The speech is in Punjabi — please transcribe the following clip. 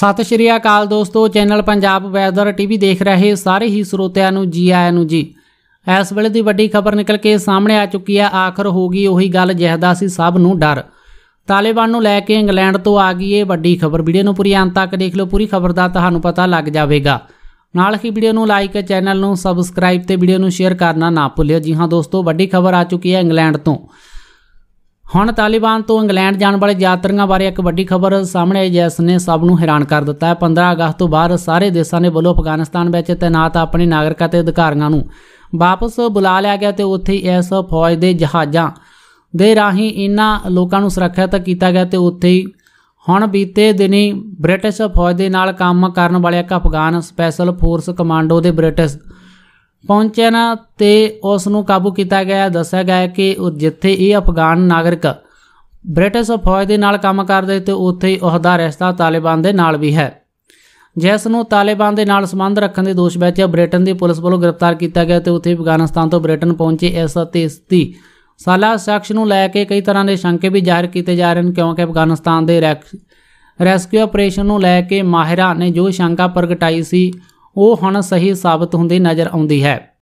ਸਤਿ ਸ਼੍ਰੀ ਅਕਾਲ ਦੋਸਤੋ ਚੈਨਲ ਪੰਜਾਬ ਵੈਦਰ ਟੀਵੀ ਦੇਖ ਰਹੇ ਸਾਰੇ ਹੀ ਸਰੋਤਿਆਂ ਨੂੰ ਜੀ ਆਇਆਂ ਨੂੰ ਜੀ ਇਸ ਵੇਲੇ ਦੀ ਵੱਡੀ ਖਬਰ ਨਿਕਲ ਕੇ ਸਾਹਮਣੇ ਆ ਚੁੱਕੀ ਹੈ ਆਖਰ ਹੋ ਗਈ ਉਹੀ ਗੱਲ ਜਿਹਦਾ ਸੀ ਸਭ ਨੂੰ ਡਰ ਤਾਲਿਬਾਨ ਨੂੰ ਲੈ ਕੇ ਇੰਗਲੈਂਡ ਤੋਂ ਆ ਗਈ ਇਹ ਵੱਡੀ ਖਬਰ ਵੀਡੀਓ ਨੂੰ ਪੂਰੀ ਅੰਤ ਤੱਕ ਦੇਖ ਲਓ ਪੂਰੀ ਖਬਰ ਦਾ ਤੁਹਾਨੂੰ ਪਤਾ ਲੱਗ ਜਾਵੇਗਾ ਨਾਲ ਹੀ ਵੀਡੀਓ ਨੂੰ ਲਾਈਕ ਚੈਨਲ ਨੂੰ ਸਬਸਕ੍ਰਾਈਬ ਤੇ ਵੀਡੀਓ ਨੂੰ ਸ਼ੇਅਰ ਕਰਨਾ ਨਾ ਭੁੱਲਿਓ ਜੀ ਹਾਂ ਦੋਸਤੋ ਵੱਡੀ ਖਬਰ ਆ ਚੁੱਕੀ ਹੈ ਇੰਗਲੈਂਡ ਤੋਂ ਹੁਣ ਤਾਲਿਬਾਨ ਤੋਂ ਇੰਗਲੈਂਡ ਜਾਣ ਵਾਲੇ ਯਾਤਰੀਆਂ ਬਾਰੇ ਇੱਕ ਵੱਡੀ ਖਬਰ ਸਾਹਮਣੇ ਆਈ ਜਿਸ ਨੇ ਸਭ ਨੂੰ ਹੈਰਾਨ ਕਰ ਦਿੱਤਾ ਹੈ 15 ਅਗਸਤ ਤੋਂ ਬਾਅਦ ਸਾਰੇ ਦੇਸ਼ਾਂ ਨੇ ਵੱਲੋਂ ਅਫਗਾਨਿਸਤਾਨ ਵਿੱਚ ਤਾਇਨਾਤ ਆਪਣੇ ਨਾਗਰਿਕਾਂ ਤੇ ਅਧਿਕਾਰੀਆਂ ਨੂੰ ਵਾਪਸ ਬੁਲਾ ਲਿਆ ਗਿਆ ਤੇ ਉੱਥੇ ਇਸ ਫੌਜ ਦੇ ਜਹਾਜ਼ਾਂ ਦੇ ਰਾਹੀਂ ਇਹਨਾਂ ਲੋਕਾਂ ਨੂੰ ਸੁਰੱਖਿਅਤ ਕੀਤਾ ਗਿਆ ਤੇ ਉੱਥੇ ਹੀ ਹੁਣ ਬੀਤੇ ਦਿਨੀ ਬ੍ਰਿਟਿਸ਼ ਫੌਜ ਦੇ ਨਾਲ ਕੰਮ ਕਰਨ ਵਾਲੇ ਇੱਕ ਅਫਗਾਨ ਸਪੈਸ਼ਲ ਫੋਰਸ ਕਮਾਂਡੋ ਦੇ ਬ੍ਰਿਟਿਸ਼ ਪਹੁੰਚਿਆ ਨਾ ਤੇ ਉਸ ਨੂੰ ਕਾਬੂ ਕੀਤਾ ਗਿਆ ਦੱਸਿਆ ਗਿਆ ਕਿ ਜਿੱਥੇ ਇਹ ਅਫਗਾਨ ਨਾਗਰਿਕ ਬ੍ਰਿਟਿਸ਼ ਫੌਜ ਦੇ ਨਾਲ ਕੰਮ ਕਰਦੇ ਤੇ ਉੱਥੇ ਹੀ ਉਹਦਾ ਰਿਸ਼ਤਾ ਤਾਲਿਬਾਨ ਦੇ ਨਾਲ ਵੀ ਹੈ ਜਿਸ ਨੂੰ ਤਾਲਿਬਾਨ ਦੇ ਨਾਲ ਸੰਬੰਧ ਰੱਖਣ ਦੇ ਦੋਸ਼ ਵਿੱਚ ਬ੍ਰਿਟਨ ਦੀ ਪੁਲਿਸ ਵੱਲੋਂ ਗ੍ਰਿਫਤਾਰ ਕੀਤਾ ਗਿਆ ਤੇ ਉੱਥੇ ਅਫਗਾਨਿਸਤਾਨ ਤੋਂ ਬ੍ਰਿਟਨ ਪਹੁੰਚੇ ਇਸ ਅਤੇ ਇਸ ਦੀ ਸਾਲਾ ਸ਼ਖਸ ਨੂੰ ਲੈ ਕੇ ਕਈ ਤਰ੍ਹਾਂ ਦੇ ਸ਼ੰਕੇ ਵੀ ਜ਼ਾਹਿਰ ਕੀਤੇ ਜਾ ਰਹੇ ਹਨ ਕਿਉਂਕਿ ਅਫਗਾਨਿਸਤਾਨ ਦੇ ਰੈਸਕਿਊ ਆਪਰੇਸ਼ਨ ਨੂੰ ਲੈ ਕੇ ਮਾਹਿਰਾਂ ਨੇ ਜੋ ਸ਼ੰਕਾ ਪ੍ਰਗਟਾਈ ਸੀ ਉਹ ਹੁਣ ਸਹੀ ਸਾਬਤ ਹੁੰਦੀ ਨਜ਼ਰ ਆਉਂਦੀ ਹੈ